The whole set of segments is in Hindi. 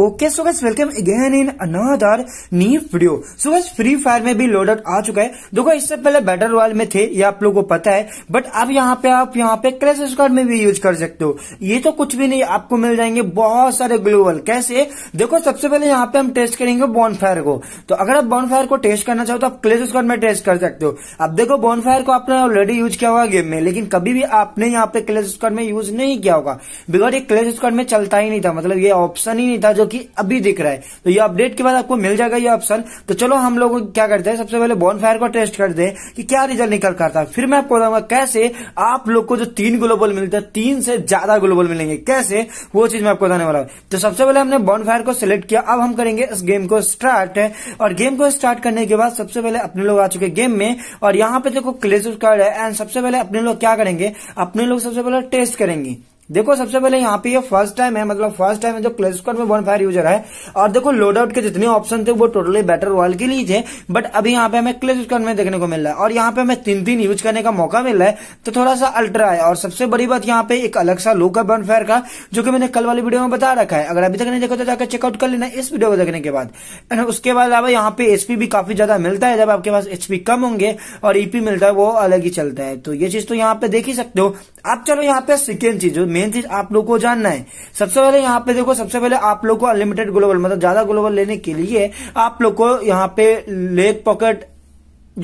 okay so guys welcome again in another new video so guys Free Fire में भी लोड आ चुका है देखो इससे पहले बैटल रॉयल में थे ये आप लोगों को पता है बट अब यहाँ पे आप यहाँ पे क्रेश स्क्वाड में भी यूज कर सकते हो ये तो कुछ भी नहीं आपको मिल जाएंगे बहुत सारे ग्लोबल कैसे देखो सबसे पहले यहाँ पे हम टेस्ट करेंगे बॉन फायर को तो अगर आप बॉन फायर को टेस्ट करना चाहो तो आप क्लेश स्क्वाड में टेस्ट कर सकते हो अब देखो बॉन फायर को आपने ऑलरेडी यूज किया होगा गेम में लेकिन कभी भी आपने यहाँ पे क्लेश स्क्वाड में यूज नहीं किया होगा बिकॉज ये क्लेश स्क्वाड में चलता ही नहीं था मतलब ये ऑप्शन ही नहीं था जो कि अभी दिख रहा है तो ये अपडेट के बाद आपको मिल जाएगा ये ऑप्शन तो चलो हम लोग क्या करते हैं सबसे पहले बॉन को टेस्ट करते हैं कि क्या रिजल्ट निकल करता है फिर मैं आपको बताऊंगा कैसे आप लोग को जो तीन ग्लोबल मिलते हैं तीन से ज्यादा ग्लोबल मिलेंगे कैसे वो चीज मैं आपको बताने वाला हूँ तो सबसे पहले हमने बॉन को सिलेक्ट किया अब हम करेंगे इस गेम को स्टार्ट और गेम को स्टार्ट करने के बाद सबसे पहले अपने लोग आ चुके गेम में और यहाँ पे देखो क्लेज कार्ड है एंड सबसे पहले अपने लोग क्या करेंगे अपने लोग सबसे पहले टेस्ट करेंगे देखो सबसे पहले यहाँ पे ये फर्स्ट टाइम है मतलब फर्स्ट टाइम है जो क्लेस्कोर में वन फायर यूजर है और देखो लोड आउट के जितने ऑप्शन थे वो टोटली बेटर वर्ल्ड के लिए थे बट अभी यहाँ पे हमें क्लेस्कोर में देखने को मिल रहा है और यहाँ पे हमें तीन तीन यूज करने का मौका मिल रहा है तो थोड़ा सा अल्ट्रा है और सबसे बड़ी बात यहाँ पे एक अलग सा लुक है वन फायर का जो की मैंने कल वाली वीडियो में बता रखा है अगर अभी तक नहीं देखो तो जाकर चेकआउट कर लेना इस वीडियो को देखने के बाद उसके बाद अलावा यहाँ पे एचपी भी काफी ज्यादा मिलता है जब आपके पास एचपी कम होंगे और ईपी e मिलता है वो अलग ही चलता है तो ये चीज तो यहाँ पे देख ही सकते हो आप चलो यहाँ पे सेकेंड चीज मेन चीज आप लोग को जानना है सबसे पहले यहाँ पे देखो सबसे पहले आप लोग को अनलिमिटेड ग्लोबल मतलब ज्यादा ग्लोबल लेने के लिए आप लोग को यहाँ पे लेग पॉकेट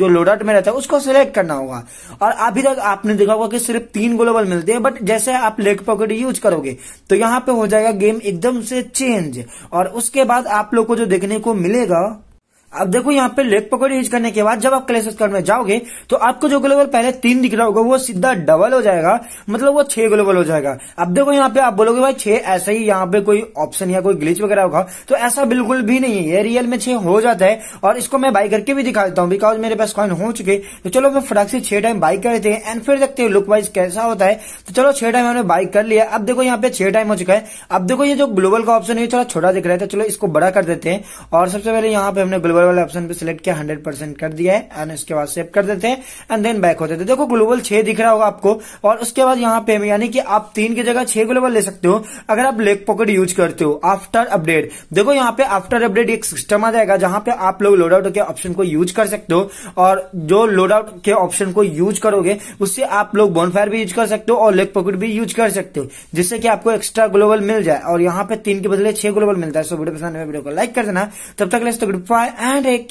जो लोडाट में रहता है उसको सिलेक्ट करना होगा और अभी तक आपने देखा होगा कि सिर्फ तीन ग्लोबल मिलते हैं बट जैसे आप लेग पॉकेट यूज करोगे तो यहाँ पे हो जाएगा गेम एकदम से चेंज और उसके बाद आप लोग को जो देखने को मिलेगा अब देखो यहाँ पे लेग पकड़ यूज करने के बाद जब आप क्लेश में जाओगे तो आपको जो ग्लोबल पहले तीन दिख रहा होगा वो सीधा डबल हो जाएगा मतलब वो छह ग्लोबल हो जाएगा अब देखो यहाँ पे आप बोलोगे भाई छह ऐसा ही यहाँ पे कोई ऑप्शन या कोई ग्लिच वगैरह होगा तो ऐसा बिल्कुल भी नहीं है रियल में छह हो जाता है और इसको मैं बाई करके भी दिखा देता हूँ बिकॉज मेरे पास कॉइन हो चुके तो चलो मैं फटाक से छह टाइम बाइक कर हैं एंड फिर देखते हैं लुक वाइज कैसा होता है तो चलो छह टाइम हमने बाइक कर लिया अब देखो यहाँ पे छह टाइम हो चुका है अब देखो ये जो ग्लोबल का ऑप्शन है थोड़ा छोटा दिख रहा है तो चलो इसको बड़ा कर देते हैं और सबसे पहले यहाँ पे हमने ग्लोबल ग्लोबल वाले ऑप्शन पे सिलेक्ट किया हंड्रेड परसेंट कर दिया है एंड उसके बाद सेव कर देते हैं एंड देन बैक होते थे देखो ग्लोबल छह दिख रहा होगा आपको और उसके बाद यहाँ पे यानी कि आप तीन की जगह छह ग्लोबल ले सकते हो अगर आप लेक पॉकेट यूज करते हो आफ्टर अपडेट देखो यहाँ पे आफ्टर अपडेट एक सिस्टम आ जाएगा जहां पे आप लोग लोड आउट के ऑप्शन को यूज कर सकते हो और जो लोड आउट के ऑप्शन को यूज करोगे उससे आप लोग बॉनफायर भी यूज कर सकते हो और लेक पॉकेट भी यूज कर सकते हो जिससे कि आपको एक्स्ट्रा ग्लोबल मिल जाए और यहाँ पे तीन के बदले छह ग्लोबल मिलता है सो वीडियो पसंद है वीडियो को लाइक कर देना तब तक लेस तो गुड बाय trying to